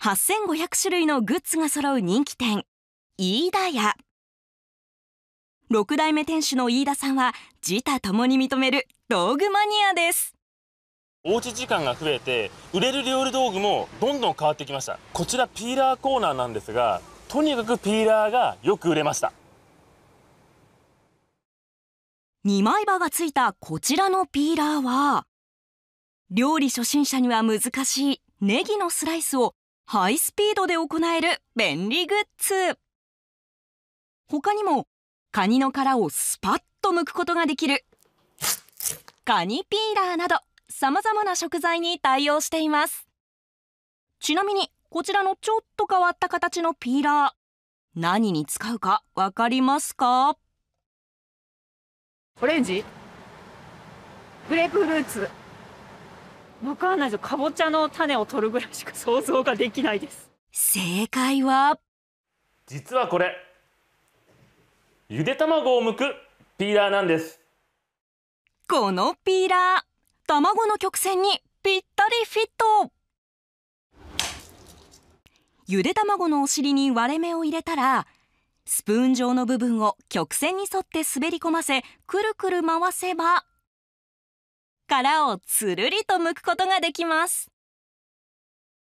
8500種類のグッズが揃う人気店、飯田屋。6代目店主の飯田さんは自他ともに認める道具マニアです。おうち時間が増えて売れる料理道具もどんどん変わってきましたこちらピーラーコーナーなんですがとにかくピーラーがよく売れました2枚刃がついたこちらのピーラーは料理初心者には難しいネギのスライスをハイスピードで行える便利グッズ他にもカニの殻をスパッと剥くことができるカニピーラーなどさまざまな食材に対応していますちなみにこちらのちょっと変わった形のピーラー何に使うか分かりますかオレンジグレープフルーツわかんないですかぼちゃの種を取るぐらいしか想像ができないです正解は実はこれゆで卵を剥くピーラーなんですこのピーラー卵の曲線にぴったりフィットゆで卵のお尻に割れ目を入れたらスプーン状の部分を曲線に沿って滑り込ませくるくる回せば殻をつるりとむくことができます。